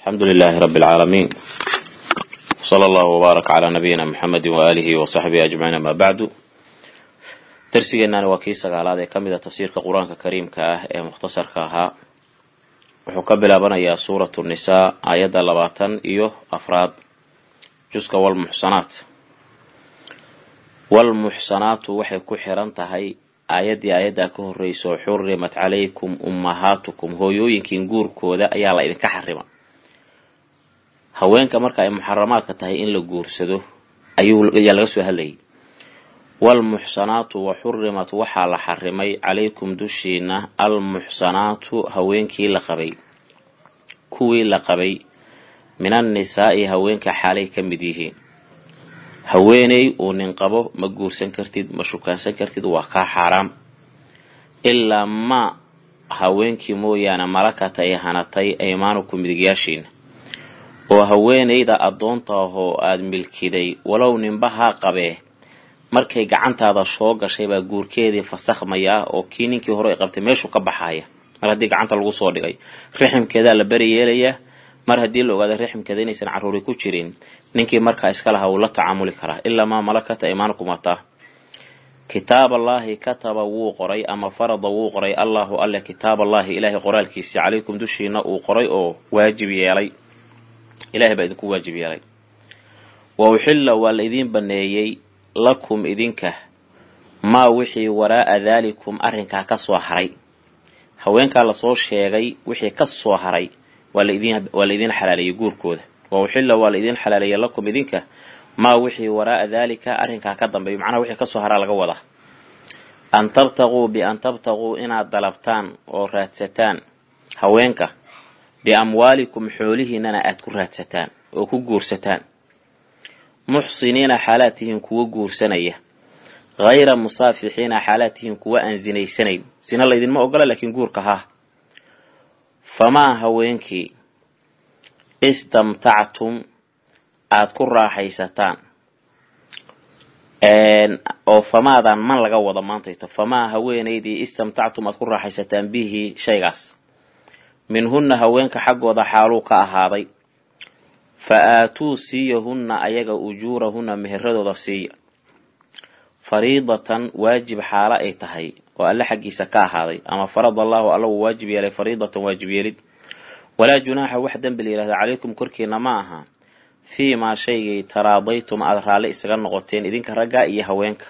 alxamdu lilaahi rabi alcaalamiin sala allahu wbaarak calaa nabiyina maxamedi waaalihi wa saxbihi ajmaciin amaa bacdu darsigeennaani waa kii sagaalaad ee ka mid a tafsiirka qur-aanka kariimka ah ee mukhtasarka ahaa wuxuu ka bilaabanayaa suuratu nisaa aayadda labaatan iyo afraad juska walmuxsanaat walmuxsanaatu waxay ku xiran tahay aayaddii aayaddaa ka horreyso xurimat calaykum ummahaatukum hooyooyinkiin guurkooda ayaa la idinka xarima haweenka marka ay muxaramaadka tahay in la guursado ayyaa laga soo hadlayay walmuxsanaatu wa xurimat waxaa la xarimay calaykum dushiina almuxsanaatu haweenkii la qabay kuwii la qabay min annisaa'i haweenka xaalay ka mid yihiin haweeney uu nin qabo ma guursan kartid ma shukaansan kartid waa kaa xaaraam ilaa ma haweenkii mooyaane malakatay hanatay aymaanuku midigyaashiina oo haweenayda addoonta aada milkiday walow ninba haa qabee markay gacantaada soo gashay baa guurkeedii fasakhmayaa oo kii ninkii hore ay qabtay meeshu ka baxaaya mar haddii gacanta lagu soo dhigay riximkeedaa la beri yeelayaa mar haddii la ogaada riximkeeda inaysan caruuri ku jirin ninkii markaa iska lahaa wuu la tacaamuli karaa ilaa maa malakata iimaanukum hataa kitaab allaahi kataba wuu qoray ama farada wuu qoray allaahu alle kitaab allaahi ilaahay qoraalkiisii calaykum dushiina uu qoray oo waajib yeelay ilahay baa idinku waajib yeelay wa uxilla waa la idiin banneeyey lakum idinka maa wixii waraa'a daalikum arrinkaa kasoo haray haweenkaa lasoo sheegay wixii kasoo haray waa la idiin xalaaleeyey guurkooda wa uxilla waa la xalaaleeyey lakum idinka maa wixii waraa'a daalika arrinkaa ka dambeeyo macnaha wixii kasoo haraa laga wadaa an tabtaquu bian tabtaquu inaad dalabtaan oo raadsataan haweenka biamwaalikum xoolihiinana aada ku raadsataan oo ku guursataan muxsiniina xaalaad tihiin kuwo guursanaya hayra musaafixiina xaalaad kuwa aan zinaysanayn sina laydinma ogola laakiin guurka haa famaa haweenkii istamtactum aad ku raaxaysataan oo famaadan man laga wado maantayto famaa haweenaydii istamtactum aada ku raaxaysataan bihi shaygaas minhunna haweenka xaggooda xaaluu ka ahaaday fa aatuu siiyahunna ayaga ujuurahunna meheradooda siiya fariidatan waajib xaalo ay tahay oo alle xaggiisa ka ahaaday ama farad allaahu alla wuu waajib yeelay fariidatan waajib yeelid walaa junaaxa wax dembi la yihahda calaykum korkiina ma aha fii maa shaygay taraadaytum aada raalli isaga noqoteen idinka ragga iyo haweenka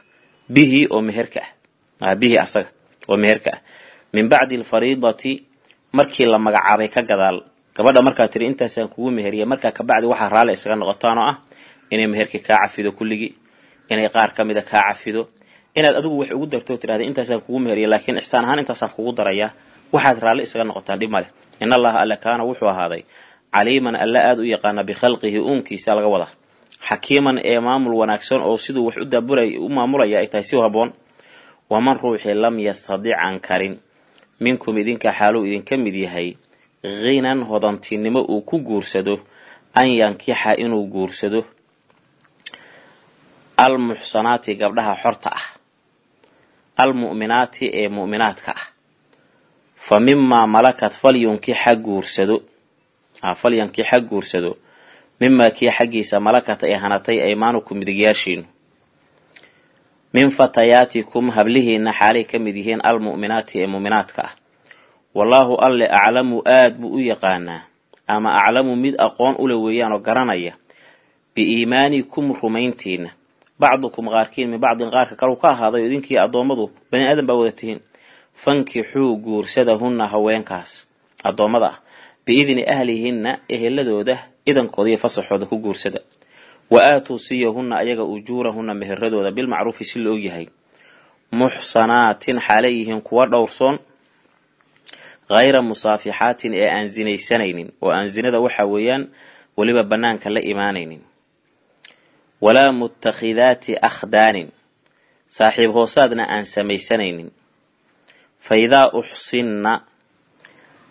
bihi oo meherka ah bihi asaga oo meherka ah min bacdi alfariidati markii la magacaabay ka gadaal gabadha markaa tiri intaasaan kugu meheriya markaa kabacdi waxaa raalli isaga noqotaan oo ah inay meherkii kaa cafido kulligii inay qaar ka mida kaa cafido inaad adigu wax ugu darto tidhahda intaasaan kugu meheriya laakiin ixsaan ahaan intaasaan kugu daraya waxaad raalli isaga noqotaan dhib male in allaha alla kaana wuxuu ahaaday caliiman alla aada u yaqaana bikhalqihi uunkiisa laga wada xakiiman ee maamul wanaagsan oo siduu wax u daabura u maamulaya ay tahay si haboon waman ruuxi lam yastadic aan karin minkum idinka xaaluu idinka mid yahay khinan hodantinimo uu ku guursado an yankixa inuu guursado almuxsanaati gabdhaha xorta ah almu'minaati ee mu'minaadka ah fa mimaa malakat falyunkixa guursado falyankixa guursado mimaa kii xaggiisa malakat ay hanatay aymaanukum midigyaashiinu min fatayaatikum hablihiina xaalay ka mid yihiin almu'minaati ee mu'minaadka ah wallaahu alle aclamu aad buu u yaqaanaa ama aclamu mid aqoon weeyaan oo garanaya biiimaanikum rumayntiina bacdukum qaarkiin min bacdin qaarka kale uu ka ahaaday idinkii addoommadu bani aadan baa wada tihiin fankixuu guursadahunna haweenkaas addoommada ah biidni ahlihinna eheladooda idankooda iyo fasaxooda ku guursada wa aatuu siiyahunna ayaga ujuurahunna meheradooda bilmacruufi si la yahay muxsanaatin xaalay yihiin kuwa dhowrsoon hayra musaafixaatin ee aan zinaysanaynin oo aan zinada waxa weeyaan weliba banaanka la imaanaynin walaa mutakhidaati akhdaanin saaxiib hoosaadna aan samaysanaynin fa idaa uxsinna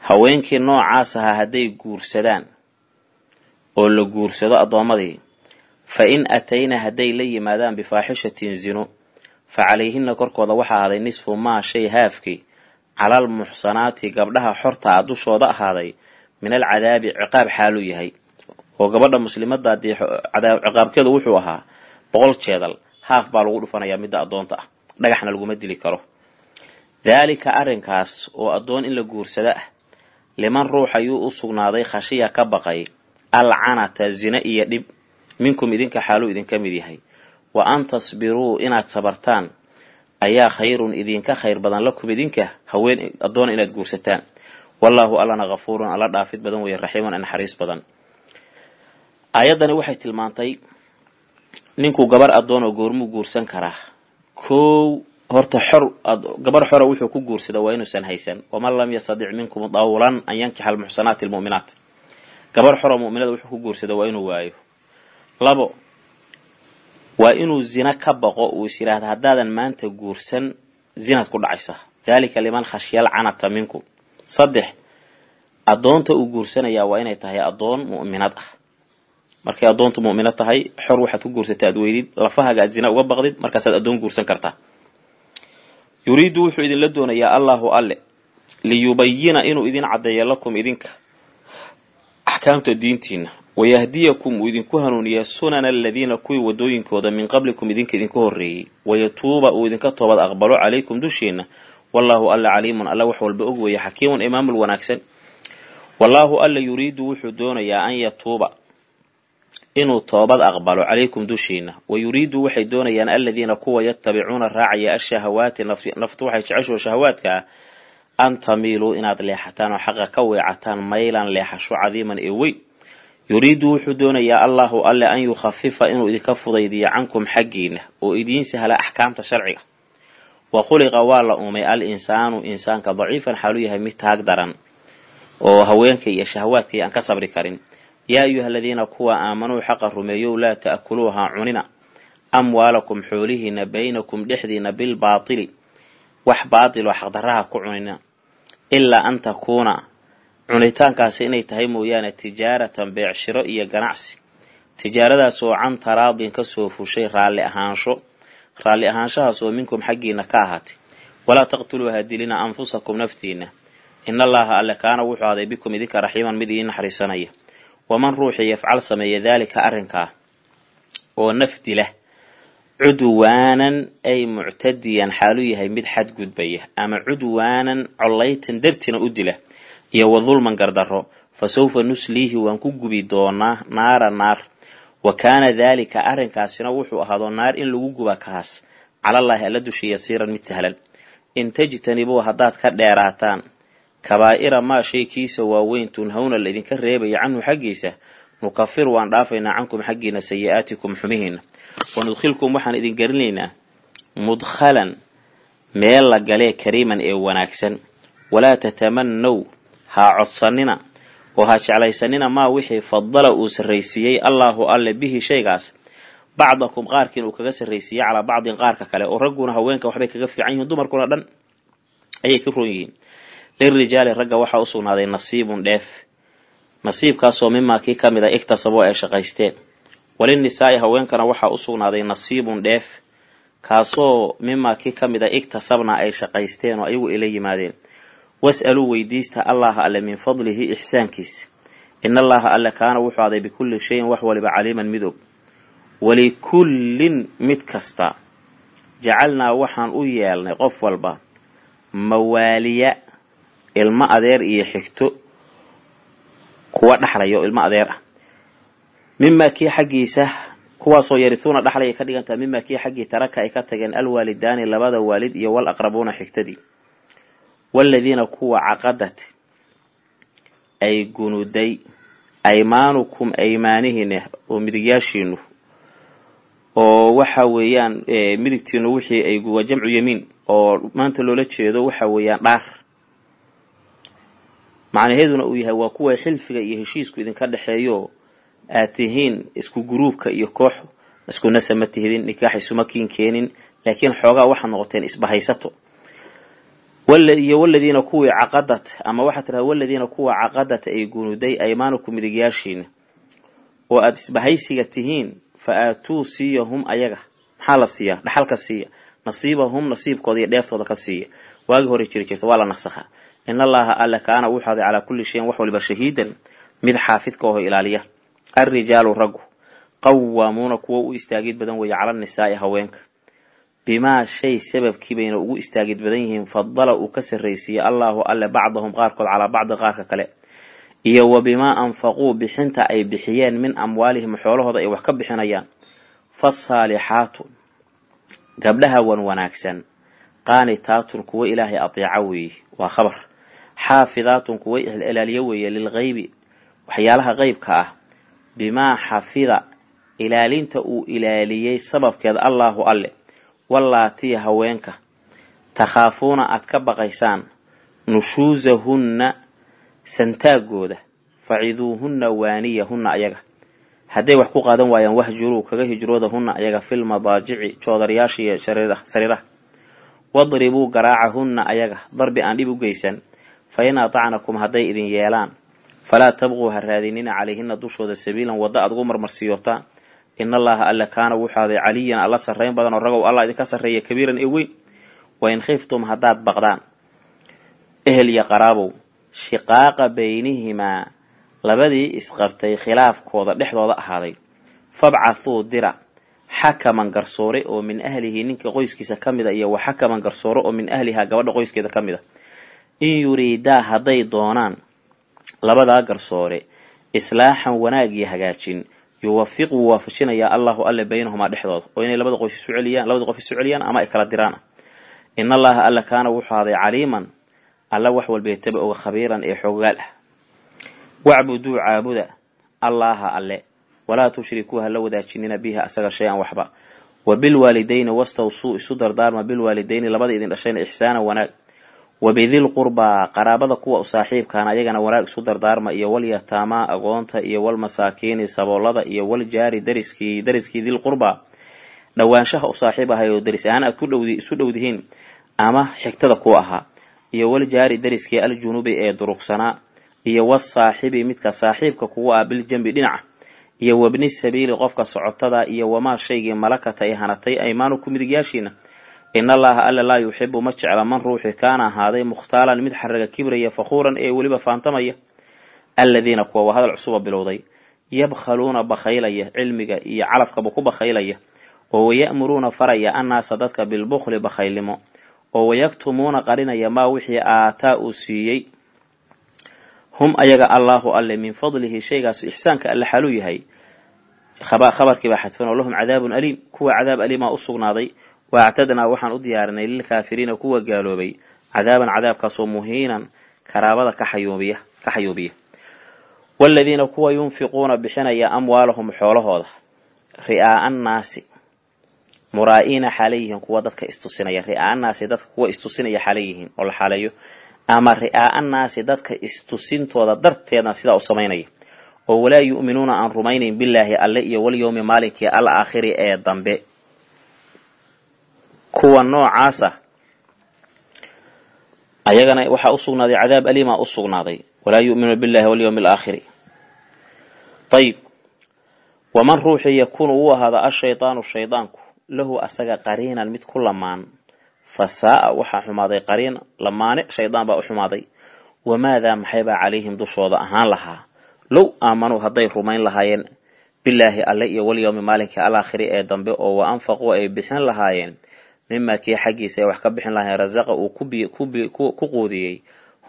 haweenkii noocaas ahaa hadday guursadaan oo la guursado addoommadii fa in atayna hadday la yimaadaan bifaaxishatin zino fa calayhina korkooda waxa ahaaday nisfu maa shay haafkii calal muxsanaati gabdhaha xorta a dushooda ahaaday min alcadaabi ciqaab xaaluu yahay oo gabadha muslimadda dee ciqaabkeedu wuxuu ahaa boqol jeedal haaf baa lagu dhufanaya midda addoonta ah dhagaxna laguma dili karo daalika arrinkaas oo addoon in la guursada ah liman ruux ayuu u sugnaaday khashiya ka baqay alcanata zino iyo dhib minkum idinka xaaluu idinka mid yahay wa an tasbiruu inaad sabartaan ayaa khayrun idinka khayr badan lakum idinka haween addoona inaad guursataan wallaahu allana hafuurun alla dhaafid badan weeye raxiimun ee naxariis badan aayaddani waxay tilmaantay ninkuu gabar addoon oo goormuu guursan karaa kow horta xor gabar xora wuxuu ku guursada waa inuusan haysan waman lam yastadic minkum dawlan an yankixa almuxsanaati almu'minaat gabar xoro mu'minada wuxuu ku guursada waa inuu waayo labo waa inuu zina ka baqo uu is yihaahda haddaadan maanta guursan zinaad ku dhacaysa dalika liman khashya alcanata minkum saddex addoonta uu guursanayaa waa inay tahay addoon mu'minad ah markay addoontu mu'minad tahay xor waxaad ku guursatay aad weydid lafahaaga aad zina uga baqdid markaasaad addoon guursan kartaa yuriidu wuxuu idinla doonayaa allaahu alle liyubayina inuu idin caddeeyo lakum idinka axkaamta diintiina wayahdiyakum uu idinku hanuuniyaa sunana aladiina kuwii wadooyinkooda min qablikum idinka idinka horreeyey wayatuuba uu idinka toobad aqbalo calaykum dushiinna wallaahu alla caliimun alla wax walba og weeye xakiimun maamul wanaagsan wallaahu alla yuriidu wuxuu doonayaa an yatuuba inuu toobad aqbalo calaykum dushiinna wayuriidu waxay doonayaan aladiina kuwa yatabicuuna raacaya ashahawaati naftu waxay jeceshoo shahawaadka ah an tamiiluu inaad leexataan oo xaqa ka weecataan maylan leexasho cadiiman ee weyn yuriidu wuxuu doonayaa allaahu alle an yukhafifa inuu idinka fudaydiyo cankum xaggiinna oo idiin sahla axkaamta sharciga wa khuliqa waa la uumay al insaanu insaanka daciifan xaalu yahay mid taag daran oo haweenka iyo shahwaadkii aan ka sabri karin yaa ayuha aladiina kuwa aamanuu xaqa rumeeyow laa ta'kuluuha cunina amwaalakum xoolihiina baynakum dhexdiina bilbaatili wax baatil oo xaqdarraha ku cunina ilaa an takuuna cunitaankaasi inay tahay mooyaane tijaaratan beecshiro iyo ganacsi tijaaradaas oo can taraadin kasoo fushay raalli ahaansho raalli ahaanshahaas oo minkum xaggiina ka ahaatay walaa taqtuluu dilina anfusakum naftiina in allaha alle kaana wuxuu aday bikum idinka raxiiman mid ii naxariisanaya waman ruuxii yafcal sameeya daalika arrinkaa oo naf dila cudwaanan ay muctadiyan xaalu yahay mid xadgudbaya ama cudwaanan collaytan dartina u dila iyo wa dulman gardarro fa sawfa nusliihi waan ku gubi doonaa naara naar wa kaana daalika arrinkaasina wuxuu ahaado naar in lagu guba kaas calallaahi alla dushi yasiiran mid sahlan in tajtanibuu haddaad ka dheeraataan kabaa'ira maa shaykiisa waaweyn tunhawna laydinka reebaya canhu xaggiisa nukafir waan dhaafaynaa cankum xaggiina sayi sayi'aatikum xumihiina wanudkhilkum waxaan idin gelinaynaa mudkhalan meel la galee kariiman ee wanaagsan walaa tatamannow ha codsanina oo ha jeclaysanina maa wixii fadala uu sarraysiiyey allaahu alle bihi shaygaas bacdakum qaarkiin uu kaga sarraysiiyey calaa bacdin qaarka kale oo ragguna haweenka waxbay kaga fiican yihiin dumarkuna dhan ayay ka roon yihiin lirijaali ragga waxaa usugnaaday nasiibun dheef nasiibkaasoo mimaa kii ka mid a igtasaboo ay shaqaysteen walinisaa'i haweenkana waxaa usugnaaday nasiibun dheef kaasoo mimaa kii ka mid a igtasabna ay shaqaysteen oo ayagu ila yimaadeen wasaluu weydiista allaha alle min fadlihi ixsaankiisa in allaha alle kaana wuxuu aday bikulli shayin wax waliba caliiman mid og walikullin mid kasta jacalnaa waxaan u yeelnay qof walba mawaaliya ilmo adeer iyo xigto kuwa dhaxlaya oo ilmo adeer ah mimaa kii xaggiisa kuwaasoo yarisuuna dhaxlay ka dhigantaha mimaa kii xaggii taraka ay ka tageen alwaalidaani labada waalid iyo wal aqrabuuna xigtadii waladiina kuwa caqadat ay gunuday aymaanukum aymaanihiina oo midigyaashiinu oo waxa weeyaan midigtiinu wixii ay waa jamcu yamiin oo maanta loola jeedo waxa weeyaan dhaar macnaheeduna uu yahay waa kuwa xilfiga iyo heshiisku idinka dhexeeyo aad tihiin isku guruubka iyo koox isku nasa ma tihdin nikaax isuma kiin keenin laakiin xoogaa waxaad noqoteen isbahaysato iyo waladiina kuwii caqadat ama waxaa tidhahda waladiina kuwa caqadat ay gunuday aymaanuku midigyaashiina oo aada isbahaysiga tihiin fa aatuu siiya hum ayaga maxaa la siiyaa dhaxalka siiya nasiibahum nasiibkooda iyo dheeftooda ka siiya waagii hore jiri jirta waa la nasakha in allaha alle kaana uu calaa kulli shayin wax waliba shahiidan mid xaafidka oho ilaaliya arijaalu raggu qawaamuuna kuwo u istaagid badan weeye cala nisaa'i haweenka bimaa shay sababkii bayna ugu istaagid badan yihiin fadala uu ka sarraysiiye allaahu alle bacdahum qaarkood calaa bacdi qaarka kale iyo wa bimaa anfaquu bixinta ay bixiyeen min amwaalihim xoolahooda ay wax ka bixinayaan fasaalixaatu gabdhaha wan wanaagsan qaanitaatun kuwo ilaahay ateeca weeye waa khabar xaafidaatun kuwo ilaaliyo weeye lilgeybi waxyaalaha qeybka ah bimaa xafida ilaalinta uu ilaaliyey sababkeed allaahu alle wallaatiya haweenka takhaafuuna aad ka baqaysaan nushuusahunna santaagooda faciduuhunna waaniyahunna ayaga hadday wax ku qaadan waayaan wahjuruu kaga hijroodahunna ayaga fil madaajici joodarayaashiiyo sariiraha wadribuu garaacahunna ayaga darbi aan dhib u geysan fa in atacnakum hadday idin yeelaan falaa tabquu ha raadinina calayhina dushooda sabiilan wadda aad ugu marmarsiiyotaan in allaha alle kaana wuxuu aday caliyan alla sarreyn badan oo ragow allah idinka sarreeya kabiiran ee weyn wa in khiftum haddaad baqdaan ehel iyo qaraabow shiqaaqa baynihimaa labadii isqabtay khilaafkooda dhexdooda ahaaday fabcathuu dira xakaman garsoore oo min ahlihi ninka qoyskiisa ka mida iyo wa xakaman garsoore oo min ahliha gabadha qoyskeeda ka mid a in yuriidaa hadday doonaan labadaa garsoore islaaxan wanaag iyo hagaajin yuwafiqu wuu waafajinayaa allahu alle baynahumaa dhexdooda oo inay labada qoys isu celiyaan labada qof isu celiyaan ama ay kala diraan ah in allaha alle kaana wuxuu ahday caliiman alla wax walba etaba oga khabiiran ee xoogaal ah wacbuduu caabuda allaaha alle walaa tushrikuu hala wadaajinina bihi asaga shay an waxba wa bilwaalidayni wastawsuu isu dardaarma bilwaalidayni labada idin dhashayna ixsaana wanaag wabidil qurbaa qaraabada kuwa u saaxiibkana ayagana wanaag isu dardaarma iyo wal walyataamaa agoonta iyo wal masaakiini saboolada iyo wal jaari dariskii dariskii dil qurbaa dhowaanshaha u saaxiib ahay daris ahaan aad ku dhow isu dhowdihiin ama xigtada ku ahaa iyo wal jaari dariskii aljunubi ee durugsanaa iyo wasaaxibi midka saaxiibka kugu ah biljambi dhinaca iyo wabni sabiili qofka socotada iyo wamaa shaygii malakata ay hanatay aymaanu ku midigyaashiina in allaha alla laa yuxibu ma jecla man ruuxi kaana ahaaday mukhtaalan mid xaraga kibraya fakhuuran ee weliba faantamaya alladiina kuwa waa hadal cusuba bilowday yabkhaluuna bakhaylaya cilmiga iyo calafkaba ku bakhaylaya oo waya'muruuna faraya annaasa dadka bilbukli bakhaylnimo oo wayaktumuuna qarinaya maa wixii aataa uu siiyey hum ayaga allaahu alle min fadlihi shaygaas ixsaanka alle xaluu yahay khabarkiibaa xadfan oo lahum cadaabun aliim kuwa cadaab aliima u sugnaaday waactadnaa waxaan u diyaarinay lilkaafiriina kuwa gaaloobay cadaaban cadaabkaasoo muhiinan karaabada ka xayuubiya waaladiina kuwa yunfiquuna bixinaya amwaalahum xoolahooda ri ri'aa'a annaasi iina xaleyihiin kuwa dadka istusinaya ri'aa'a annaasi dadka kuwa istusinaya xaleyihiin oo la xaleeyo ama ri ri'aa'a annaasi dadka istusintooda darteedna sidaa u samaynaya oo walaa yu'minuuna aan rumaynayn bilaahi alle iyo walyowmi maalinkii al aakhiri ee dambe kuwa noocaas ah ayagana waxaa usugnaaday cadaab aliima usugnaaday walaa yu'minu billahi walyawmi alaakhiri ayib waman ruuxii yakuunu wuu ahaada ashaydaanu shaydaanku lahu asaga qariinan mid ku lamaan fasaaa waxaa xumaaday qariin lamaane shaydaan baa u xumaaday wamaadaa maxaybaa calayhim dushooda ahaan lahaa low aamanuu hadday rumayn lahaayeen bilaahi alle iyo walyowmi maalinkii alaakhiri ee dambe oo wa anfaquu ay bixin lahaayeen mima kii xaggiisa ay wax ka bixin lahayn rasaqa uu ku quudiyey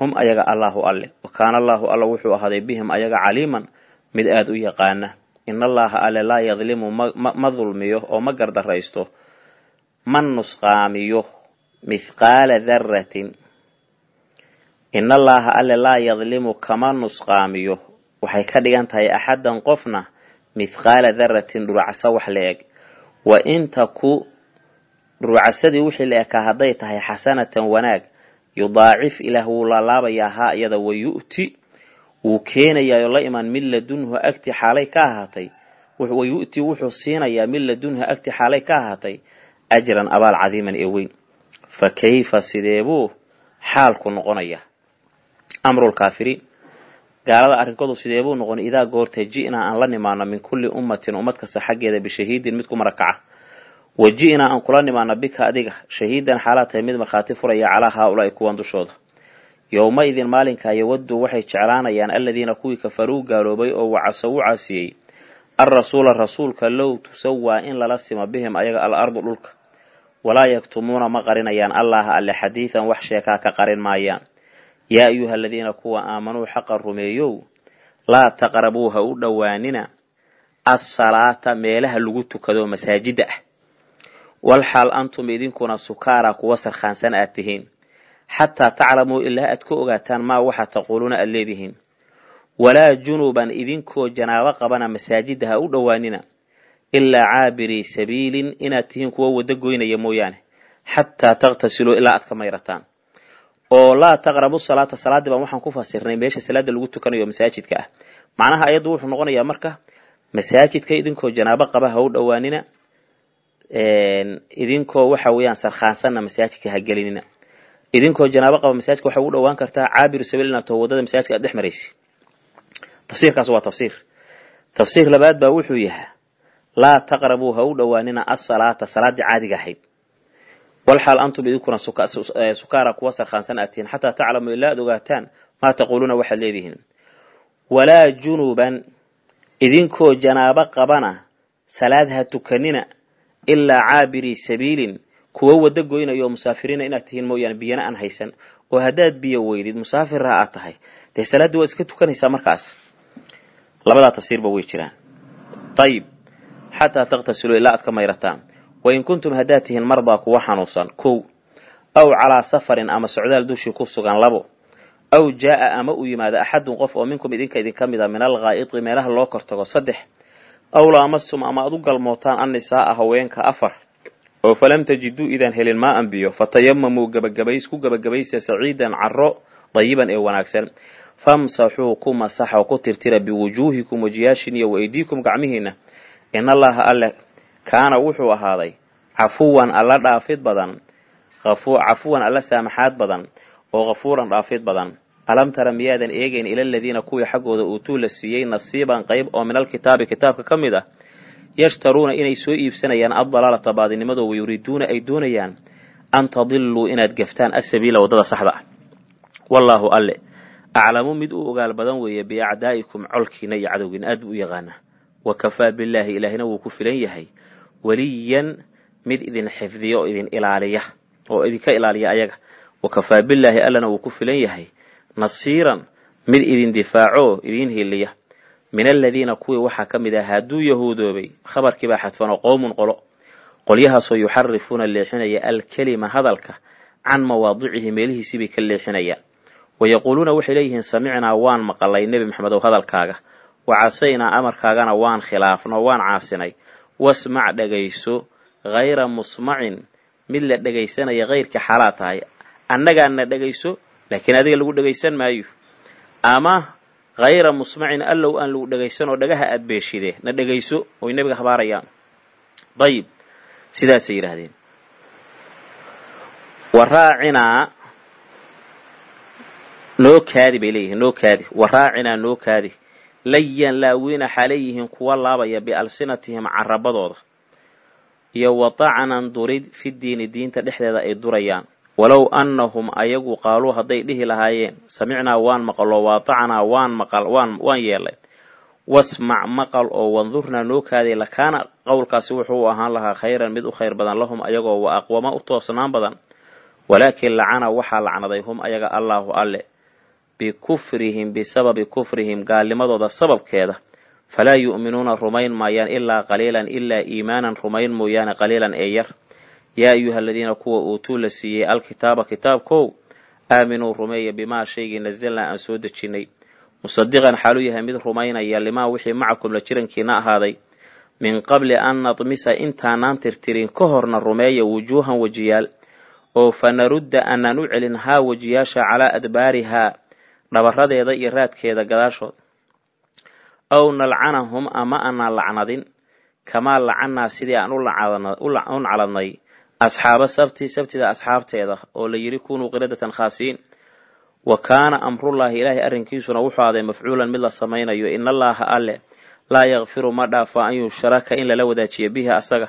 hum ayaga allaahu alle wa kaana allaahu alle wuxuu ahaday bihim ayaga caliiman mid aada u yaqaana in allaha alle laa yadlimu ma dulmiyo oo ma gardaraysto ma nusqaamiyo mithqaala daratin in allaha alle laa yadlimu kama nusqaamiyo waxay ka dhigan tahay axaddan qofna mithqaala daratin dhulacsa wax la eg wa in taku ruucasadii wixii la ekaa hadday tahay xasanatan wanaag yudaacif ilaah wuu laalaabayaa haa iyada wayu'ti wuu keenayaa oo la imaan mid ladunhu agti xaalay ka ahaatay wayu'ti wuxuu siinayaa mid ladunhu agti xaalay ka ahaatay ajran abaal cadiiman ee weyn fa kayfa sidee buu xaalku noqonaya amrulkaafiriin gaalada arrinkoodu sideebuu noqon idaa goortay ji'naa aan la nimaano min kulli ummatin ummad kasta xaggeeda bishahiidin mid ku marakaca waji'naa aan kula nimaana bika adiga shahiidan xaalaad tahay mid markhaati furaya calaa haaulaai kuwan dushooda yowmaidin idin maalinkaa waxay jeclaanayaan aladiina kuwii kafaruu gaaloobay oo wacaso u caasiyey alrasuula rasuulka low tusawaa in lala sima bihim ayaga al ardu dhulka walaa yaktumuuna ma qarinayaan allaha alle xadiidan wax sheekaa ka qarin maayaan yaa ayuha aladiina kuwa aamanuu xaqa rumeeyow laa taqrabuu ha u dhowaanina assalaata meelaha lagu tukado masaajidda ah walxaal antum idinkuna sukaara kuwa sarkhaansan aad tihiin xataa taclamuu ilaa aad ku ogaataan maa waxaa taquuluuna aad leedihiin walaa junuban idinkoo janaabo qabana masaajidda ha u dhowaanina ilaa caabirii sabiilin inaad tihiin kuwo waddo goynaya mooyaane xataa takhtasiluu ilaa aad ka mayrataan oo laa taqrabu salaata salaadii baan waxaan ku fasirnay meesha salaada lagu tukanayo masaajidka ah macnaha ayaddu wuxuu noqonayaa marka masaajidka idinkoo janaabo qaba ha u dhowaanina idinkoo waxa weeyaan sarkhaansanna masaajidka ha gelinina idinkoo janaabo qaba masaajidka waxay ugu dhowaan kartaa caabiru sabiilina too wadada masaajidka aad dhex maraysa tafsiirkaas waa tafsiir tafsiir labaad baa wuxuu yahaa laa taqrabuu ha u dhowaanina asalaata salaaddii caadiga ahayd walxaal antum idinkuna sukaara kuwa sarkhaansan aad tihiin xataa taclamuu ilaa ad ogaataan maa taquuluuna waxaad leedihiin walaa junuban idinkoo janaabo qabana salaad ha tukanina ilaa caabirii sabiilin kuwo wado goynaya oo musaafiriina inaad tihiin mooyaane biyana aan haysan oo haddaad biyo weydid musaafira aad tahay dee salaaddii waad iska tukanaysaa markaas labadaa tafsiirba way jiraan ayib xataa takhtasiluu ilaa aad ka mayrataan wain kuntum haddaad tihiin mardaa kuwa xanuunsan kow aw calaa safarin ama socdaal dushii ku sugan labo aw jaa'a ama uu yimaado axadun qof oo minkum idinka idinka mid a min alghaa'iti meelaha loo kortago saddex awlaa laamastum ama aad u galmootaan annisaa'a ah haweenka afar oo falam tajiduu idaan helin maa an fatayamamuu gabagabays ku gabagabaysa saciidan caro dayiban ee wanaagsan famsaxuu ku masaxoo ku tirtira biwujuuhikum wajiyaashin iyo gacmihiina in inallaha alle kaana wuxuu ahaaday cafuwan alla dhaafid badan cafuwan alla saamaxaad badan oo khafuuran dhaafid badan alam tara miyaadan eegeyn ila aladiina kuwii xaggooda uutuu la siiyey nasiiban qayb oo min alkitaabi kitaabka ka mid ah yashtaruuna inay soo iibsanayaan addalaalata wa yuriiduuna ay doonayaan an tadiluu inaad gaftaan asabiila wadada saxda ah wallaahu alle aclamu mid u ogaal badan weeye biacdaa'ikum colkiina iyo cadowgiina aad buu u yaqaanaa wa kafaa billaahi ilaahina wuu ku filan yahay weliyan mid idin xifdiya oo idin ilaaliya oo idinka ilaaliya ayaga wa kafaa billaahi allana wuu ku filan yahay nasiiran mid idin difaaco idin hiliya min aladiina kuwii waxaa ka mid ah hadduu yahuudoobay khabarkiibaa xadfanoo qowmun qolo qolyahaasoo yuxarifuuna leexinaya alkelima hadalka can mawaadicihi meelihiisibay ka leexinayaan wayaquuluuna waxay leeyihiin samicnaa waan maqalay nebi maxamed ow hadalkaaga casaynaa amarkaagana waan khilaafno waan caasinay wasmac dhagayso ghayra musmacin mid la dhagaysanaya hayrka xalaa tahay annagaa na dhagayso laakiin adiga lagu dhegaysan maayo ama hayra musmacin allow aan lagu dhegaysan oo dhagaha aada beeshide na dhegayso oy nebiga habaarayaan dayib sidaasay yidhaahdeen waraacinaa noo kaadi bay leeyihiin noo kaadi waraacinaa noo kaadi layan laawina xaleeyihiin kuwa laabaya bialsinatihim carabadooda iyo watacnan durid fi diini diinta dhexdeeda ay durayaan walow annahum ayagu qaaluu hadday dhihi lahaayeen samicnaa waan maqlo waaطacnaa waan maqal waan waan yeelay wasmac maqal oo wandurnaa noo lakaana qowlkaasi wuxuu ahaan lahaa khayran mid u khayr badan lahum ayagoo wa aqwama u toosnaan badan walaakin lacana waxaa lacnaday hum ayaga allaahu alleh bikufrihim bisababi kufrihim gaalnimadooda sababkeeda falaa yu'minuuna rumayn maayaan ilaa qaliilan ilaa iimaanan rumayn mooyaane qaliilan ee yar yaa ayuha aladiina kuwa uutuu la siiyey alkitaaba kitaabkow aaminuu rumeeya bimaa shaygii nasilnaa aan soo dejinay musadiqan xaaluu yahay mid rumaynaya limaa wixii macakum la jirankiina ahaaday min qabli an nadmisa intaanaan tirtirin ka horna rumeeya wujuuhan wejiyaal oo fanarudda anaan u celin haa wejiyaasha calaa adbaarihaa dhabaradeeda iyo raadkeeda gadaashood ow nalcanahum ama aanaan lacnadin kamaa lacannaa sidii aan u nacladnay asxaaba sabti sabtida asxaabteeda oo la yidhi kunuu qiradatan khaasiin wa kaana amrullaahi ilaahay arrinkiisuna wuxuu aaday mafcuulan mid la samaynayo in allaaha alle laa yakfiru ma dhaafaa an yushraka in lala wadaajiyo bihi asaga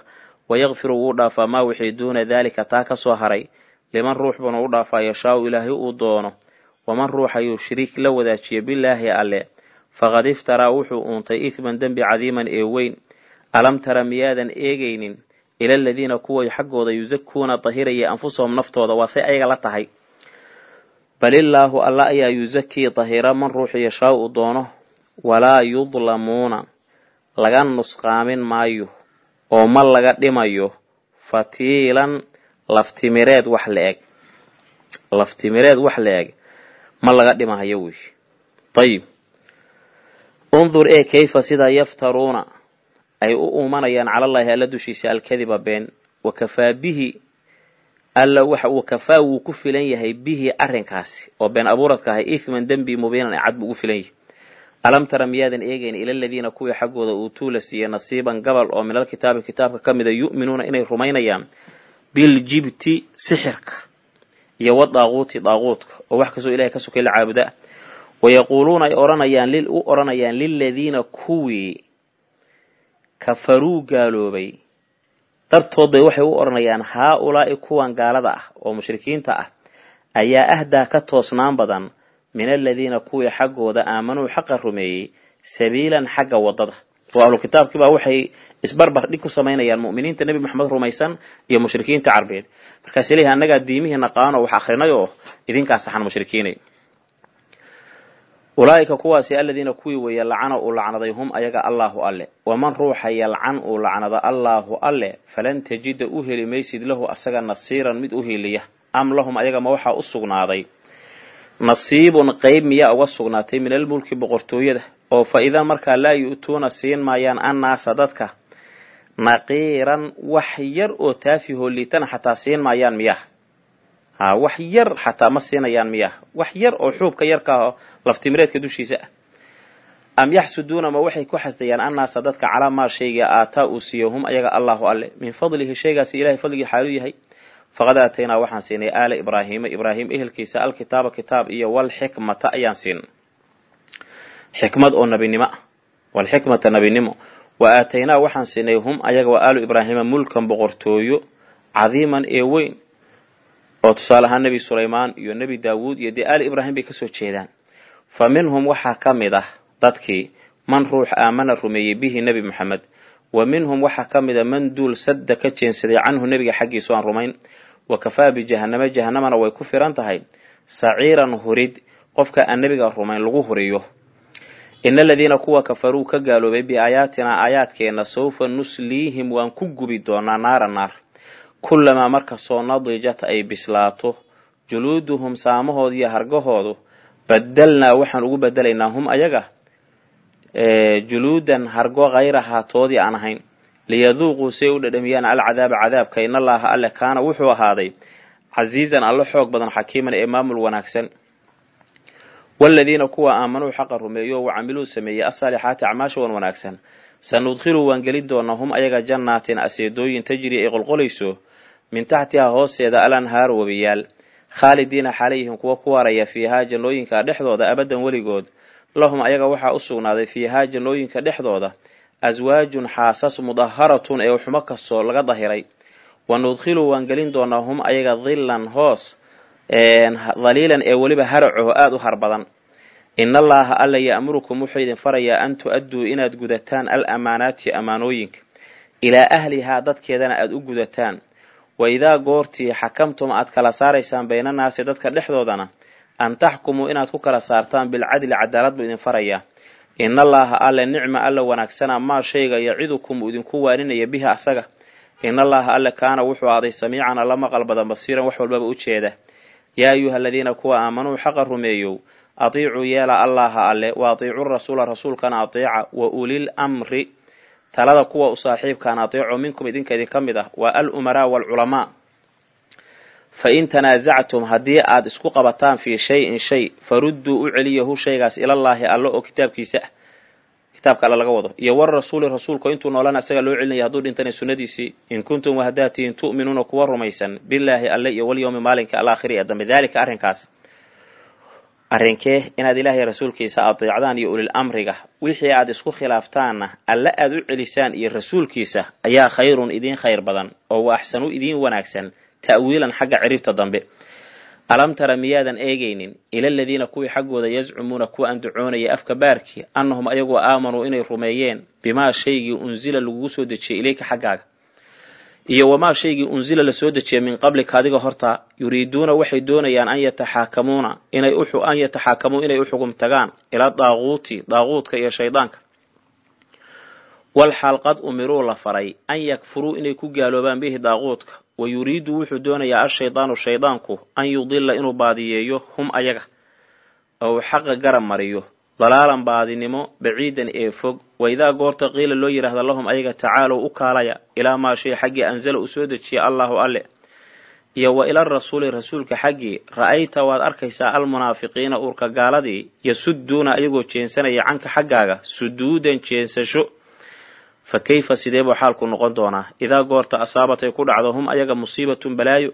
wayakfiru wuu dhaafaa maa wixii duuna daalika taa ka soo haray liman ruux buna u dhaafaa yashaau ilaahay uu doono waman ruuxa yushrik la wadaajiyo bilaahi alle faqad iftaraa wuxuu uuntay ithman dembi cadiiman ee weyn alam tara miyaadan eegaynin ila aladiina kuwa xaggooda yusakuuna dahiraya anfusahum naftooda waa say ayaga la tahay bal illaahu alla ayaa yusakii dahira man ruuxu yashaa u doono walaa yudlamuuna laga nusqaamin maayo oo ma laga dhimayo fatiilan laftimireed wax la-eg laftimireed wax la-eg ma laga dhimahayo wey ayib undur ee kayfa sidaa yaftaruuna ay u uumanayaan calallaahi alla dushiisa alkadiba been wakafaa bihi alla waxa uu kafaa wuu ku filan yahay bihi arrinkaasi oo been abuuradka ahay ithman dembi mubiinan ee cad buu ugu filan yahay alam tara miyaadan eegayn ilaaladiina kuwii xaggooda uutuu la siiye nasiiban gabal oo minal kitaabi kitaabka ka mid mida yu'minuuna inay rumaynayaan biljibti sixirka iyo wa daaquuti daaquudka oo wax kastoo ilahay ka sokay la caabuda wayaquuluuna ay oranayaan lil u oranayaan liladiina kuwii kafaruu gaaloobay dartood bay waxay u odhanayaan haa ulaa'i kuwan gaalada ah oo mushrikiinta ah ayaa ahdaa ka toosnaan badan min aladiina kuwii xaggooda aamanuu xaqa rumeeyey sabiilan xagga waddada oo ahlu kitaabkiibaa waxay isbarbar dhig ku samaynayaan mu'miniinta nebi moxamed rumaysan iyo mushrikiinta carbeed markaas ilahi annagaa diimihiina qaano wax akrinay oo idinkaa saxan mushrikiinay ulaa'ika kuwaasi alladiina kuwii weeye lacana uu lacnaday hum ayaga allaahu alle waman ruuxa yalcan uu lacnada allaahu alleh falan tajida u heli maysid lahu asaga nasiiran mid u heliya am lahum ayaga ma waxaa u sugnaaday nasiibun qeyb miyaa uga sugnaatay min almulki boqortooyada oo fa idaa markaa laa yu'tuuna siin maayaan annaasa dadka naqiiran wax yar oo taafihoo liitana xataa siin maayaan miyaa Ah, wax yar xataa ma siinayaan miyah wax yar oo xuubka yarkaaho laftimireedka dushiisa ah am yaxsuduuna ma waxay ku xasdayaan annaasa dadka calaa maa shayga aataa uu siiyo hum ayaga allahu alle min fadlihi shaygaasi ilahay fadligii xaalu yahay faqad aataynaa waxaan siinay aala ibraahiima ibraahim ehelkiisa alkitaaba kitaab iyo walxikmata ayaan siin xikmad oo nabinimo ah walxikmata nabinimo wa aataynaa waxaan siinay hum ayaga wa aalu ibraahiima mulkan boqortooyo cadiiman ee weyn oo tusaale ahaan nebi sulaymaan iyo nebi daawuud iyo dee aali ibraahim bay kasoo jeedaan fa minhum waxaa ka mid ah dadkii man ruux aamana rumeeyey bihi nebi moxamed wa minhum waxaa ka mid a ah, man duul sadda ka jeensaday canhu nebiga xaggiisu aan rumayn wa kafaa bijahannama jahannamana way ku firan tahay saciiran hurid qofka aan nebiga rumayn lagu huriyo ina aladiina kuwa kafaruu ka gaaloobay biaayaatinaa aayaadkeenna sawfa nusliihim waan ku gubi doonaa naara naar kulamaa markastoo nadijat ay bislaato juluuduhum saamahood iyo hargahoodu badalnaa waxaan ugu bedelaynaa hum ayaga juluudan hargo hayrahaa toodii aan ahayn liyaduuquu say u dhadhamiyaan alcadaaba cadaabka in allaaha alle kaana wuxuu ahaaday casiizan alle xoog badan xakiiman ee maamul wanaagsan waladiina kuwa aamanuu xaqa rumeeyo wacamiluu sameeyey asaalixaati acmaasha wan wanaagsan sanudkhilu waan geli doonaa hum ayaga jannaatin aseedooyin tajri ay qolqolayso min taxtiha hoosteeda alanhaar webiyaal khaalidiina xalayhim kuwa ku waaraya fiihaa jannooyinka dhexdooda abadan weligood lahum ayaga waxaa u sugnaaday fiihaa jannooyinka dhexdooda aswaajun xaasas mudaharatun ee xumo kastoo laga dahiray wa nudkhiluu waan gelin doonaa hum ayaga dillan hoos daliilan ee weliba haracaho aada u har badan in allaaha ya-murukum wuxuu idin farayaa an tu-adduu inaad gudataan al amaanaati ammaanooyinka ilaa ahlihaa dadkeedana aada u gudataan waidaa goortii xakamtum aada kala saaraysaan baynannaasi dadka dhexdoodana an taxkumuu inaad ku kala saartaan bilcadli cadaalad buu idin farayaa inallaaha alle nicma alla wanaagsana maa shayga yacidukum uu idinku waaninaya biha asaga inallaaha alle kaana wuxuu aaday samiican alla maqal badan basiiran wax walbaba u jeeda yaa ayuha aladiina kuwa aamanuu xaqa rumeeyow atiicuu yeela allaaha alle wa atiicuu rasuula rasuulkana ateeca wa ulil mri talada kuwa u saaxiibkaan adeeco minkum idinka idinka mid ah waa alumaraa waalculamaa fa in tanaazactum haddii aada isku qabataan fii shay in shay farudduu u celiyahu shaygaas ilallaahi alle oo kitaabkiisa ah kitaabka alle laga wado iyo war rasuuli rasuulku intuu noolana isaga loo celinaya hadduu dhintana sunadiisii in kuntum wahadaatihin tu'minuuna kuwa rumaysan billaahi alle iyo walyowmi maalinka alakhiri ee dambe daalika arrinkaas arrinkee inaad ilaahay rasuulkiisa adeecdaan iyo ulil amriga wixii aad isku khilaaftaanna alle aad u celisaan iyo rasuulkiisa ayaa khayrun idiin khayr badan oo wa axsanu idiin wanaagsan ta'wiilan xagga ciribta dambe alam tara miyaadan eegaynin ila aladiina kuwii xaggooda yazcumuuna kuwa andacoonaya afka baarkii annahum ayagoo aamanuu inay rumeeyeen bimaa shaygii unsila lagugu soo dejiyey ilayka xaggaaga iyo wamaa shaygii unsila la soo dejiya min qablika adiga horta yuriiduuna waxay doonayaan an yataxaakamuuna an yataxaakamuu inay u xugum tagaan ilaa daaquuti daaquudka iyo shaydaanka walxaal qad umiruu la faray an yakfuruu inay ku gaaloobaan bihi daaquudka wa yuriidu wuxuu doonayaa ashaydaanu shaydaanku an yudilla inuu baadiyeeyo hum ayaga oo xaqa garab mariyo dalaalan baadinimo baciidan ee fog idaa goorta qiila loo yidhaahda lahum ayaga tacaalow u kaalaya ilaa maa shay xaggii anzala u soo dejiya allaahu alle iyo wa ila rasuuli rasuulka xaggii ra'ayta waad arkaysaa almunaafiqiina uurka gaaladii yasuduuna ayagoo jeensanaya canka xaggaaga suduudan jeensasho fa kayfa sidee buu xaalku noqon doonaa idaa goorta asaabatay ku dhacdo hum ayaga musiibatun balaayo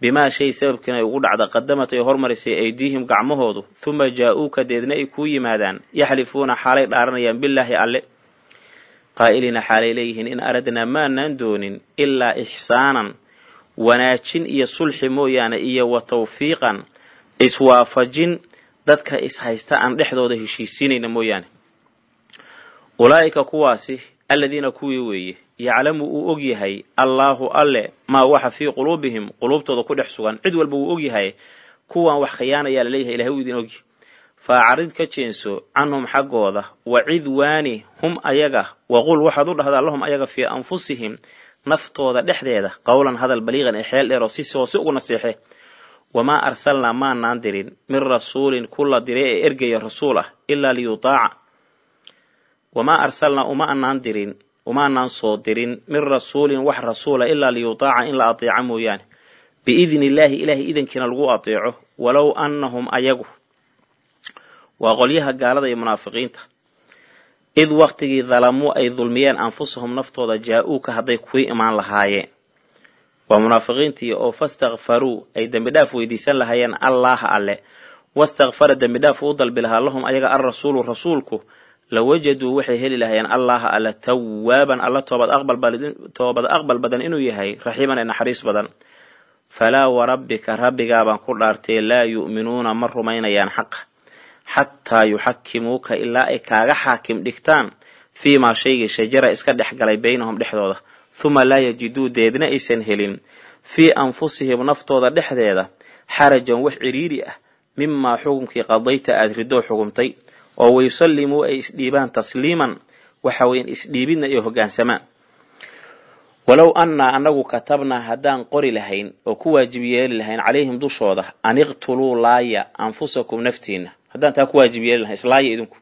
bimaa shay sababkiina ay ugu dhacda qadamat ay hormarisay aydiihim gacmahoodu huma jaa-uuka deedna ay kuu yimaadaan yaxlifuuna xaalay dhaaranayaan bilaahi alle qaa'iliina xaalay leeyihiin in aradnaa maanaan doonin ilaa ixsaanan wanaajin iyo sulxi mooyaane iyo wa tawfiiqan iswaafajin dadka ishaysta aan dhexdooda heshiisinayna mooyaane ulaa'ika kuwaasi alladiina kuwii weeye yaclamu uu og yahay allaahu alle maa waxa fii quluubihim quluubtooda ku dhex sugan cid walba wuu ogyahay kuwaan wax khiyaanayaa laleeyahay ilahay wuu idin ogyahy faacrid ka jeenso canhum xaggooda wacidwaani hum ayaga waqul waxaad u dhahdaa lahum ayaga fii anfusihim naftooda dhexdeeda qowlan hadal baliiqan ee xeel dheeroo si hoose ugu naseexe wamaa arsalnaa maanaan dirin min rasuulin kula dire ee ergaya rasuul ah ilaa liyutaaca wamaa arsalnaa uma anaan dirin umaanaan soo dirin min rasuulin wax rasuula ilaa liyutaaca in la ateeca mooyaane biidni illaahi ilaahay idankiina lagu ateeco walow annahum ayagu waa qolyaha gaalada iyo munaafiqiinta id waktigii dalamuu ay dulmiyeen anfusahum naftooda jaa-uuka hadday kuwii imaan lahaayeen waa munaafiqiintii oo fastakfaruu ay dembi dhaaf weydiisan lahaayeen allaaha alle wastakfara dembi dhaaf u dalbi lahaa lahum ayaga alrasuulu rasuulku la wajaduu waxay heli lahaayeen allaha alla tawaaban alla toobad aqbal badan inuu yahay raxiiman ee naxariis badan falaa warabbika rabbigaabaan ku dhaartay laa yu'minuuna ma rumaynayaan xaqa xataa yuxakimuuka ilaa ay kaaga xaakim dhigtaan fii maa shaygii shajara iska dhex galay baynahum dhexdooda huma laa yajiduu deedna aysan helin fii anfusihim naftooda dhexdeeda xarajan wax ciriiri ah mimaa xukumkii qadayta aada ridoo xugumtay oo wayusallimuu ay isdhiibaan tasliiman waxa weyan isdhiibidna iyo hogaansamaan walow annaa annagu katabnaa haddaan qori lahayn oo ku waajib yeeli lahayn calayhim dushooda an iqtuluu laaya anfusakum naftiina haddaan taa ku waajib yeeli lahayn islaaya idinku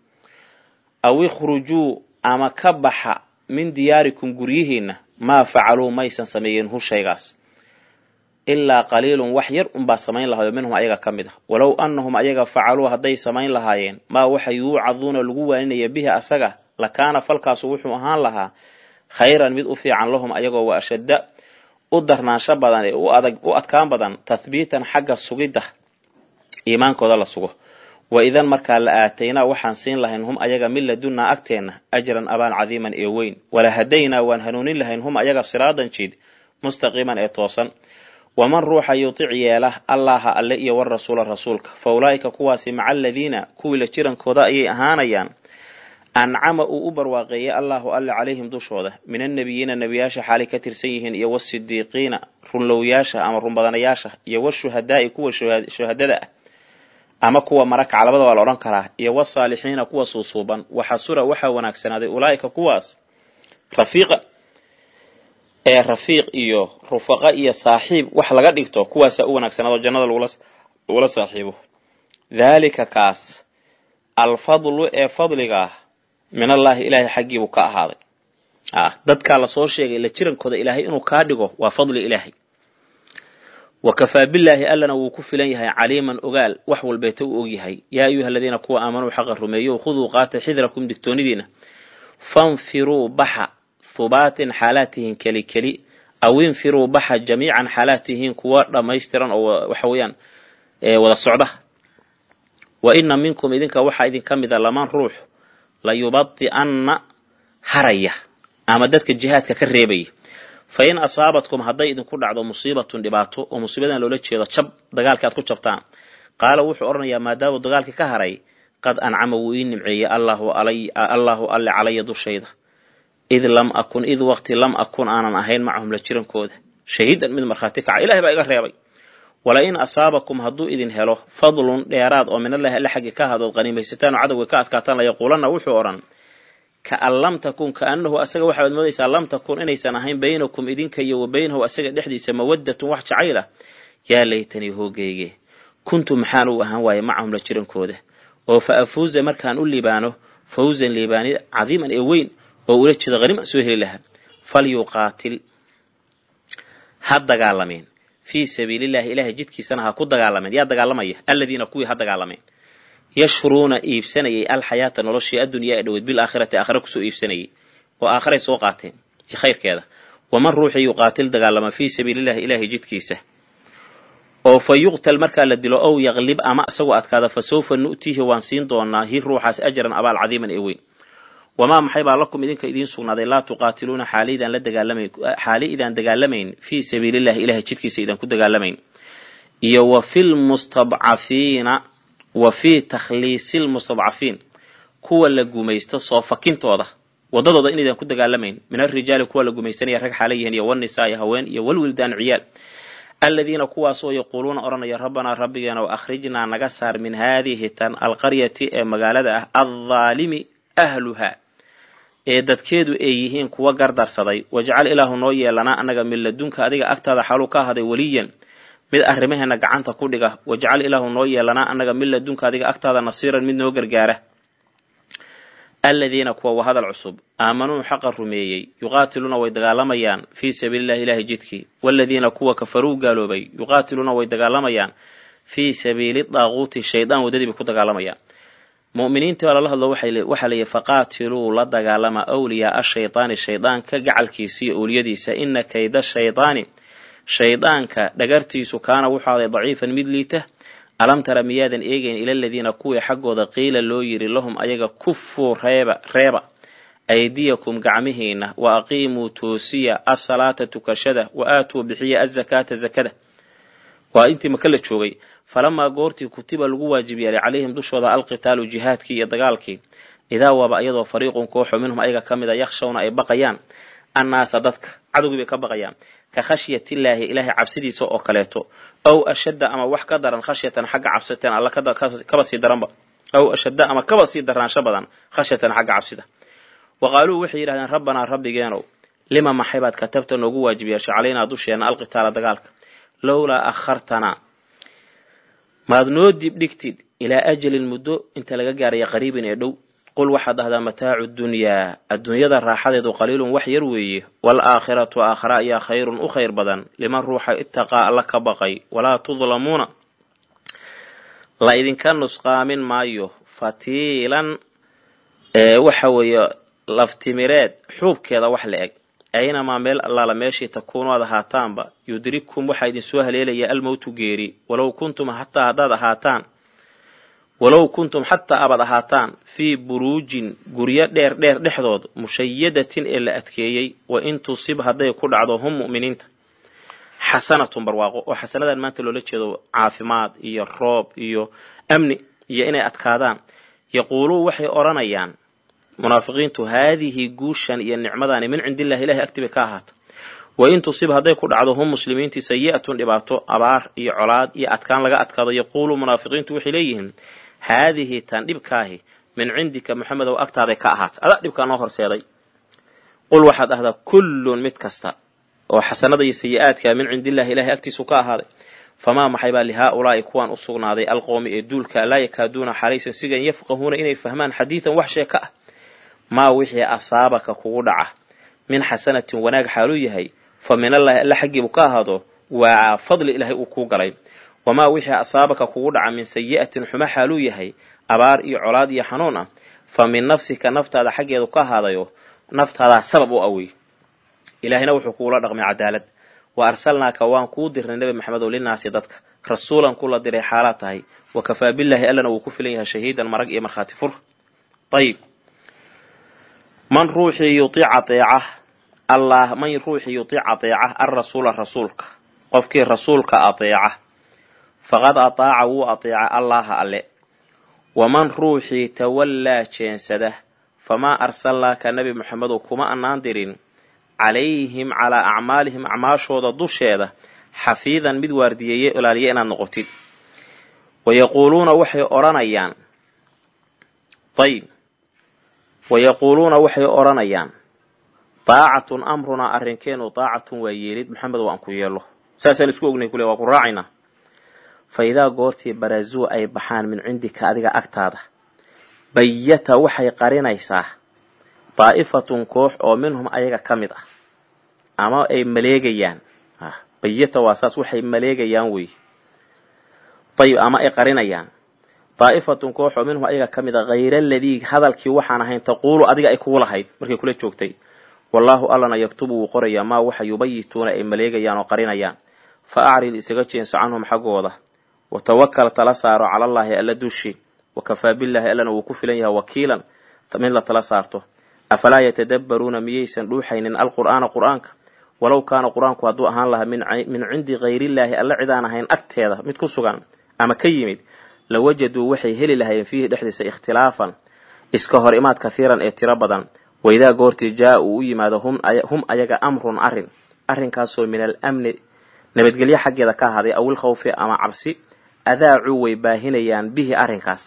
aw ikhrujuu ama ka baxa min diyaarikum guryihiina maa facaluu maysan sameeyeen hushaygaas ilaa qaliilun wax yar unbaa samayn lahayo minhum ayaga ka mid ah walow annahum ayaga facaluu hadday samayn lahaayeen maa waxa yuucaduuna lagu waaninaya bihi asaga lakaana falkaasu wuxuu ahaan lahaa khayran mid u fiican lahum ayagoo wa ashadda u darnaansho badan ee u adkaan badan tathbiitan xagga sugidda iimaankooda la sugo wa idan markaa la aataynaa waxaan siin lahayn hum ayaga mid ladunnaa agteenna ajran abaan cadiiman ee weyn wala hadaynaa waan hanuunin lahayn hum ayaga siraadan jiid mustaqiiman ee toosan waman ruuxa yutic yeela allaha alle iyo rasuula rasuulka fa ulaa'ika kuwaasi maca aladiina kuwii la jirankooda ayay ahaanayaan ancama uu u barwaaqeeyey allaahu alle calayhim dushooda min annebiyiina nebiyaasha xaalay ka tirsan yihiin iyo wasidiiqiina runlowyaasha ama runbadanayaasha iyo washuhadaa'i kuwa shuhadada ah ama kuwa marakaca labada waa la odhan karaa iyo wasaalixiina kuwa suusuuban waxasura waxaa wanaagsanaaday ulaa'ika kuwaas rafiiqa ee rafiiq iyo rufaqa iyo saaxiib wax laga dhigto kuwaasaa u wanaagsanaado jannada lagula saaxiibo daalika kaas alfadlu ee fadligaah min allaahi ilaahay xaggiibuu ka ahaaday ah, dadkaa lasoo sheegay la jirankooda ilaahay inuu kaa dhigo waa fadli ilaahay wa kafaa bilaahi allana wuu ku filan yahay caliiman ogaal wax walbeeta u ogyahay yaa ayuha aladiina kuwa aamanuu xaqa rumeeyo khuduu qaata xidrakum digtoonidiina fanfiruu baxa ثبات حالاتهم كلي كلي أو ينفروا بها جميعا حالاتهم كوار رميسترا أو وحويا إيه، ولا صعبة وإن منكم إذن كوحا إذن كم إذا لمن روح يبطي أن هرية أمدتك الجهات كالريبي فإن أصابتكم هدي إذن كل عدو مصيبة لباتو ومصيبة لو لتشي إذا تشب دقال كاتكو تشبتان قال وحو أرني ما داو دقال كهري قد أنعم وإن معي الله علي الله علي, علي دو شيده id lam akun id wakti lam akun aanan ahayn macahum la jirankooda shahiidan mid markhaati kaca ilahay baa iga reebay wala in asaabakum hadduu idin helo fadlun dheeraad oo min minallahi alle xaggi ka hadood qaniimaysataan oo cadowga ka adkaataan layaquulanna wuxuu odhan kaan lam takun ka kaanahu asaga waxaad moodaysaa lam takun inaysan ahayn baynakum idinka iyo wa baynahu asaga dhexdiisa mawaddatun wax jacayl ah yaa laytanii hoogeyge kuntu maxaan u ahaan waaye macahum la jirankooda oo fa afuuza markaan u liibaano fawzan liibaani cadiiman ee weyn oo ula jeeda hanima soo heli lahaa falyuqaatil ha dagaalameen fii sabiilillahi ilaahay jidkiisana ha ku dagaalameen yaa dagaalamaya alladiina kuwii ha dagaalameen yashruuna iibsanayay alxayaata noloshii addunyaa ee dhoweed bilaakhirati aakhira kusoo iibsanayay oo aakhiray soo qaateen khayrkeeda waman ruuxii yuqaatil dagaalama fii sabiilillahi ilaahay jidkiisa oo fa yuqtal markaa la dilo ow yaqlib ama isagoo adkaada fa sawfa nu'tiihi waan siin doonaa hi ruuxaas ajran abaal cadiiman ee weyn wamaa maxay baa lakum idinka idiin sugnaaday laa tuqaatiluuna xaali idaan la dagaalamayn xaali idaan dagaalamayn fii sabiilillahi ilahay jidkiisa idaan ku dagaalamayn iyo wa fi lmustadcafiina wa fii takhliisi lmustadcafiin kuwa la gumaysto soo fakintooda wadadooda inaydaan ku dagaalamayn min alrijaali kuwa la gumaysanaya rag xaala yihiin iyo wanisaai haween iyo walwildaan ciyaal aladiina kuwaasoo yaquuluuna odhanaya rabbanaa rabbigeenow akhrijnaa naga saar min haadihi tan alqaryati ee magaalada ah addaalimi ahluhaa ee dadkeedu ay yihiin kuwa gardarsaday wajcal ilaahu noo yeelanaa annaga min ladunka adiga agtaada xaluu ka ahaday weliyan mid arrimaheena gacanta ku dhiga wajcal ilaahu noo yeelanaa annaga min ladunka adiga agtaada nasiiran mid noo gargaara aladiina kuwa wahadal cusub aamanuu xaqa rumeeyey yuqaatiluuna way dagaalamayaan fii sabiililahi ilaahi jidkii waladiina kuwa kafaruu gaaloobay yuqaatiluuna way dagaalamayaan fii sabiili daaquuti shaydaan bay ku dagaalamayaan mu'miniintii baa lala hadlo waxaa layihi faqaatiluu la dagaalama wliyaa ashaydaani shaydaanka gacalkiisa iyo owliyadiisa ina kayda shaydaani shaydaanka dhagartiisu kaana wuxuu aday daciifan mid liita alam tara miyaadan eegeyn ila aladiina kuwii xaggooda qiila loo yiri lahum ayaga kufuu reeba reeba aydiyakum gacmihiina wa aqiimuu toosiya asalaata tukashada wa aatuu bixiya azakaata zakada waa intii maka la joogay falamaa goortii kutiba lagu waajib yeelay calayhim dushooda alqitaalu jihaadkii iyo dagaalkii idaa waba iyadoo fariiqun kooxo minhum ayaga ka mid a yakshawna ay baqayaan annaasa dadka cadowgii bay ka baqayaan ka khashyatillaahi ilaahay cabsidiisa oo kaleeto ow ashadda ama wax ka daran khashyatan xagga cabsiteen alla kaba sii daranba ow ashadda ama kaba sii daraansho badan khashyatan xagga cabsida wa qaaluu waxay yidhahdeen rabbanaa rabbigeenow lima maxaybaad katabta noogu waajib yeeshay calaynaa dusheena alqitaala dagaalka lowlaa akhartana maad noo dib dhigtid ilaa ajalin muddo inta laga gaaraya qariibin ee dhow qul waxaad dhahdaa mataacu dunyaa adduunyada raaxadeedu qaliilun wax yar weeye waalaakhiratu aakhira ayaa khayrun u khayr badan liman ruuxa ittaqaa alla ka baqay walaa tudlamuuna la idinka nusqaamin maayo fatiilan ee waxa weeye laftimireed xuubkeeda wax la eg aynamaa meel allaala meeshii takuunu aad ahaataanba yudrikum waxaa idinsoo haleelayaa almowtu geeri walow kuntum xataa haddaad ahaataan walow kuntum xataa abad ahaataan fii buruujin guryo dheer dheer dhexdood mushayadatin ee la adkeeyey wa in tusib hadday ku dhacdo hum mu'miniinta xasanatun barwaaqo oo xasanadan maanta loola jeedo caafimaad iyo roob iyo amni iyo inay adkaadaan yaquuluu waxay odhanayaan munaafiqiintu haadihi guushan iyo nicmadani min cindillahi ilahay agtibay ka ahaata wa in tusib hadday ku dhacdo hum muslimiintii sayi-atun dhibaato abaar iyo colaad iyo adkaan laga adkaado yaquulu munaafiqiintu waxay leeyihiin haadihi tan dhibkaahi min cindika moxamedow agtaaday ka ahaata adaa dhibkaa noo horseeday qul waxaad ahdaa kullun mid kasta oo xasanada iyo sayi-aadka min cindillahi ilahay agtiisu ka ahaaday famaa maxaybaa lihaa-ulaa'i kuwaan u sugnaaday alqowmi ee duulka laa yakaaduuna xalaysan sigan yafqahuuna inay fahmaan xadiidan wax sheeka ah maa wixii asaabaka kugu dhaca min xasanatin wanaag xaaluu yahay fa minallaahi alla xaggiibu ka ahaado waa fadli ilaahay uu kuu galay wamaa wixii asaabaka kugu dhaca min sayi'atin xumo xaaluu yahay abaar iyo colaad iyo xanuun ah fa min nafsika naftaada xaggeedu ka ahaadayo naftaadaa sabab u awey ilaahayna wuxuu kuula dhaqmay cadaalad wa arsalnaaka waan kuu dirnay nebi maxamedow linaasi dadka rasuulan kula diray xaalaad tahay wa kafaa billaahi allana wuu ku filan yahay shahiidan marag iyo markhaati fur ayib man ruuxii yuiica eeca allah man ruuxii yuiica ateeca alrasuula rasuulka qofkii rasuulka ateeca faqad ataaca wuu ateeca allaha alle waman ruuxii tawallaa jeensada famaa arsalnaaka nebi moxamedow kuma annaan dirin calayhim calaa acmaalihim acmaashooda dusheeda xafiidan mid waardiyeeye ilaaliya inaad noqotid wayaquuluuna waxay odhanayaan ayb wayaquuluuna waxay odhanayaan daacatun amrunaa arrinkeenu daacatun waa yeelid maxamed waan ku yeello saasaan isku ognay kule waa ku raacaynaa fa idaa goortii barazuu ay baxaan min cindika adiga agtaada bayata waxay qarinaysaa daa'ifatun koox oo minhum ayaga ka mid ah ama ay maleegayaan ah, bayata waa saas waxay maleegayaan wey ayib ama ay qarinayaan daa'ifatun koox oo minhum ayaga ka mid a ah, hayra aladii hadalkii waxaan ahayn taquulu adiga ay kugu lahayd markay kula joogtay wallaahu allana yaktubu wuu qorayaa maa waxa yubayituuna ay maleegayaan oo qarinayaan fa acrid isaga jeenso canhum xaggooda wa tawakal tala saaro calallaahi alla dushi wa kafaa billaahi allana wuu ku filan yahay wakiilan mid la tala saarto afalaa yatadabbaruuna miyaysan dhuuxaynin alqur'aana qur'aanka walow kaana qur-aanku hadduu ahaan lahaa min cindi hayrillaahi alla cidaan ahayn agteeda mid ku sugan ama ka yimid la wajaduu waxay heli lahaayeen fiihi dhexdiisa ikhtilaafan iska hor imaad kathiiran ee tiro badan waydaa goortii jaa uu u yimaado hum ayaga amrun arin arrinkaasoo min al amni nabadgelyo xaggeeda ka ahaaday awil khawfi ama cabsi adaacuu way baahinayaan bihi arrinkaas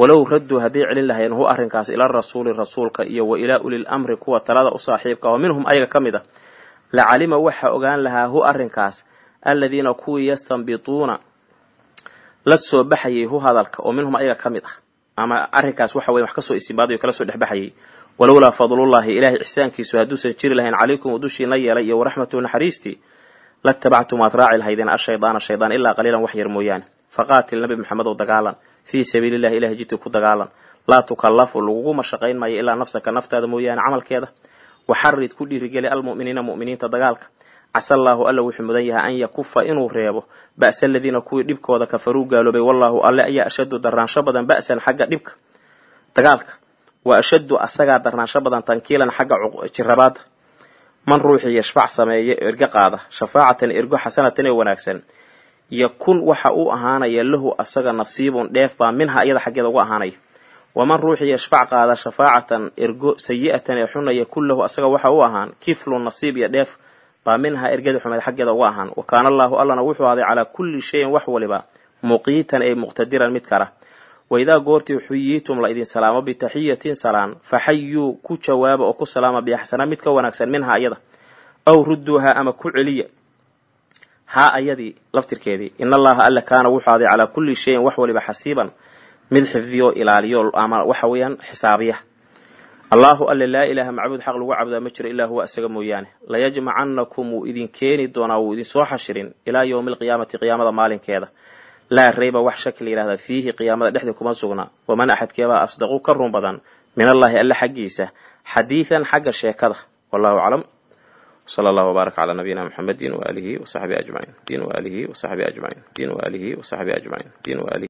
walow radduu hadday celin lahayen hu arrinkaas ila rasuuli rasuulka iyo wa ilaa ulil amri kuwa talada u saaxiibka oo minhum ayaga ka mid a ah. la calima waxaa ogaan lahaa hu arrinkaas alladiina kuwii yastanbituuna la soo baxayay hu hadalka oo minhum ayaga ka mid ah ama arinkaas waxa weye wax kasoo isimaaday oo kala soo dhex baxayay walowlaa fadlullahi ilaahay ixsaankiisu hadduusan jiri lahayn calaykum uu dushiina yeelay iyo waraxmatu naxariistii latabactum aad raaci lahaydeen ashaydaana shaydaan ilaa qaliilan wax yar mooyaane faqaatil nabi maxamed dagaalan fii sabiilillahi illahi ilahay jidka ku dagaalan laa tukallafu lagugu mashaqayn maayo ilaa nafsaka naftaada mooyaane camalkeeda waxarid ku dhiirigeli almu'miniina mu'miniinta dagaalka casa allaahu alla wuxuu mudan yahay an yakufa inuu reebo ba'sa aladiina kuwii dhibkooda kafaruu gaaloobay wallaahu alle ayaa ashaddu darnaansho badan ba'san xagga dhibka dagaalka wa ashaddu asagaa darnaansho badan tankiilan xagga jirabaada man ruuxii yashfac sameeya ergo qaada shafaacatan ergo xasanatan ee wanaagsan yakun waxa uu ahaanaya lahu asaga nasiibun dheef baa minha iyada xaggeeda uga ahaanaya waman ruuxii yashfac qaada shafaacatan ergo sayi'atan ee xuna yakun lahu asaga waxa uu ahaan kiflun nasiib iyo dheef baa minhaa ergadi xumeed xaggeeda uga ahaan wa kaana allaahu allana wuxuu ahday calaa kulli shayin wax waliba muqiitan ee muqtadiran mid kala idaa goortii xuyiitum la idin salaamo bitaxiyatin salaan faxayuu ku jawaaba oo ku salaama biaxsana mid ka wanaagsan minha ayada aw rudduuhaa ama ku celiya haa ayadii laftirkeedii in allaha alle kaana wuxuu ahday calaa kulli shayin wax waliba xasiiban mid xifdiyo ilaaliyo ama waxa weeyaan xisaabiya allaahu alle laa ilaaha macbuud xaq lagu cabdaa ma jiro ilaa huwa asaga mooyaane layajmacannakum wuu idin keeni doonaa wuu idinsoo xashirin ilaa yowmi alqiyaamati qiyaamada maalinkeeda laa reyba wax shaki la yidhahdaa fiihi qiyaamada dhexda kuma sugna waman axadkeebaa asdaqu ka run badan min allaahi alle xaggiisa xadiidan xagga sheekada wallahu aclam sal allahu wbaarak calaa nabiyina muxamedin waalihi wasaxbii ajmaciin din waalihi wasaxbii ajmaciin din waalihi wasaxbii ajmaciin din waalihi